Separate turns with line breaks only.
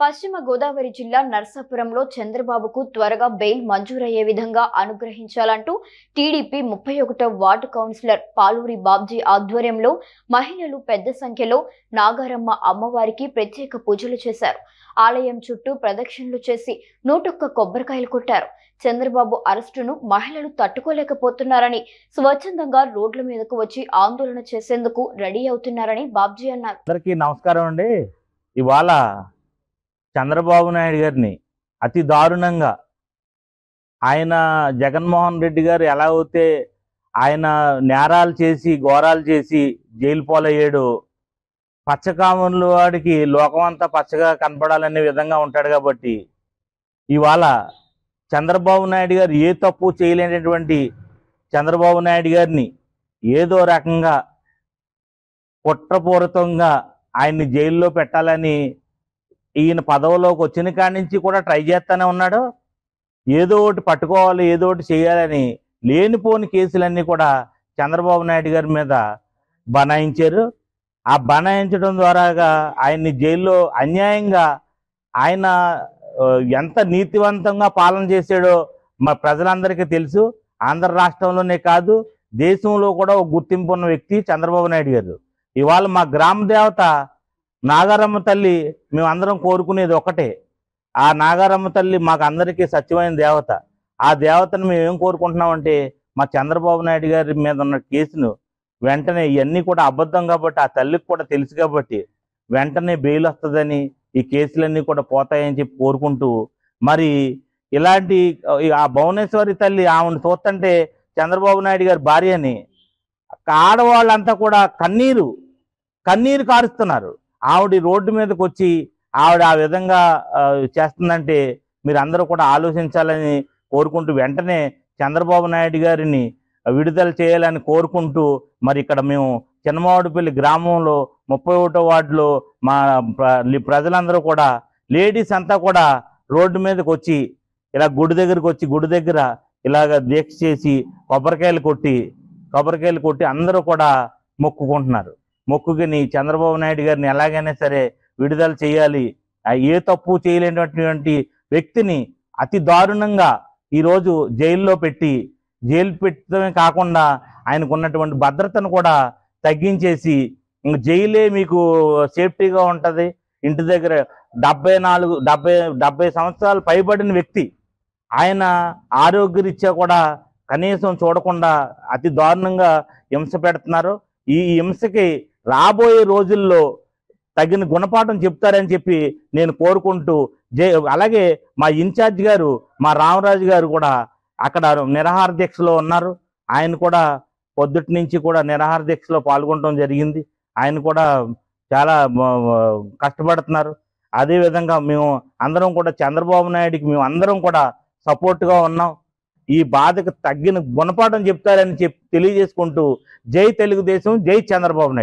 పశ్చిమ గోదావరి జిల్లా నర్సాపురంలో చంద్రబాబుకు త్వరగా బెయిల్ మంజూరయ్యే విధంగా అనుగ్రహించాలంటూ టీడీపీ ముప్పై ఒకటో వార్డు కౌన్సిలర్ పాలూరి బాబ్జీ ఆధ్వర్యంలో మహిళలు పెద్ద సంఖ్యలో నాగారమ్మ అమ్మవారికి ప్రత్యేక పూజలు చేశారు ఆలయం చుట్టూ ప్రదక్షిణలు చేసి నూటొక్క కొబ్బరికాయలు కొట్టారు చంద్రబాబు అరెస్టును మహిళలు తట్టుకోలేకపోతున్నారని స్వచ్ఛందంగా రోడ్ల మీదకు వచ్చి ఆందోళన చేసేందుకు రెడీ అవుతున్నారని బాబ్జీ అన్నారు
నమస్కారం అండి ఇవాళ చంద్రబాబు నాయుడు గారిని అతి దారుణంగా ఆయన జగన్మోహన్ రెడ్డి గారు ఎలా అయితే ఆయన నేరాలు చేసి ఘోరాలు చేసి జైలు పోలయ్యాడు పచ్చకామన్లు వాడికి లోకమంతా పచ్చగా కనపడాలనే విధంగా ఉంటాడు కాబట్టి ఇవాళ చంద్రబాబు నాయుడు గారు ఏ తప్పు చేయలేనటువంటి చంద్రబాబు నాయుడు గారిని ఏదో రకంగా కుట్రపూరితంగా ఆయన్ని జైల్లో పెట్టాలని ఈయన పదవిలోకి వచ్చిన కాడి నుంచి కూడా ట్రై చేస్తానే ఉన్నాడు ఏదో ఒకటి పట్టుకోవాలి ఏదో ఒకటి చేయాలని లేనిపోని కేసులన్నీ కూడా చంద్రబాబు నాయుడు గారి మీద బనాయించారు ఆ బనాయించడం ద్వారాగా ఆయన్ని జైల్లో అన్యాయంగా ఆయన ఎంత నీతివంతంగా పాలన చేశాడో మా ప్రజలందరికీ తెలుసు ఆంధ్ర రాష్ట్రంలోనే కాదు దేశంలో కూడా ఒక గుర్తింపు ఉన్న వ్యక్తి చంద్రబాబు నాయుడు గారు ఇవాళ మా గ్రామ దేవత నాగారమ్మ తల్లి మేమందరం కోరుకునేది ఒకటే ఆ నాగారమ్మ తల్లి మాకు అందరికీ సత్యమైన దేవత ఆ దేవతను మేము ఏం కోరుకుంటున్నామంటే మా చంద్రబాబు నాయుడు గారి మీద ఉన్న కేసును వెంటనే ఇవన్నీ కూడా అబద్ధం కాబట్టి ఆ తల్లికి కూడా తెలుసు కాబట్టి వెంటనే బెయిల్ వస్తుందని ఈ కేసులన్నీ కూడా పోతాయని చెప్పి కోరుకుంటూ మరి ఇలాంటి ఆ భువనేశ్వరి తల్లి ఆమెను చూస్తుంటే చంద్రబాబు నాయుడు గారి అని ఆడవాళ్ళంతా కూడా కన్నీరు కన్నీరు కారుస్తున్నారు ఆవిడ రోడ్డు మీదకి వచ్చి ఆవిడ ఆ విధంగా చేస్తుందంటే మీరు అందరూ కూడా ఆలోచించాలని కోరుకుంటూ వెంటనే చంద్రబాబు నాయుడు గారిని విడుదల చేయాలని కోరుకుంటూ మరి ఇక్కడ మేము చిన్నమావుడిపల్లి గ్రామంలో ముప్పై ఒకటో వార్డులో మా ప్రజలందరూ కూడా లేడీస్ అంతా కూడా రోడ్డు మీదకి వచ్చి ఇలా గుడి దగ్గరికి వచ్చి గుడి దగ్గర ఇలాగ దీక్ష చేసి కొబ్బరికాయలు కొట్టి కొబ్బరికాయలు కొట్టి అందరూ కూడా మొక్కుకుంటున్నారు మొక్కుకుని చంద్రబాబు నాయుడు గారిని ఎలాగైనా సరే విడుదల చేయాలి ఏ తప్పు చేయలేనటువంటి వ్యక్తిని అతి దారుణంగా ఈరోజు జైల్లో పెట్టి జైలు పెట్టడమే కాకుండా ఆయనకు ఉన్నటువంటి భద్రతను కూడా తగ్గించేసి జైలే మీకు సేఫ్టీగా ఉంటుంది ఇంటి దగ్గర డెబ్బై నాలుగు డెబ్బై డెబ్బై సంవత్సరాలు పైబడిన వ్యక్తి ఆయన ఆరోగ్యరీత్యా కూడా కనీసం చూడకుండా అతి దారుణంగా హింస పెడుతున్నారు ఈ హింసకి రాబోయే రోజుల్లో తగిన గుణపాఠం చెప్తారని చెప్పి నేను కోరుకుంటూ జే అలాగే మా ఇన్ఛార్జ్ గారు మా రామరాజు గారు కూడా అక్కడ నిరాహార దీక్షలో ఉన్నారు ఆయన కూడా పొద్దుటి నుంచి కూడా నిరాహార దీక్షలో పాల్గొనడం జరిగింది ఆయన కూడా చాలా కష్టపడుతున్నారు అదేవిధంగా మేము అందరం కూడా చంద్రబాబు నాయుడికి మేము అందరం కూడా సపోర్ట్గా ఉన్నాం ఈ బాధకు తగ్గిన గుణపాఠం చెప్తారని చెప్పి తెలియజేసుకుంటూ జై తెలుగుదేశం జై చంద్రబాబు నాయుడు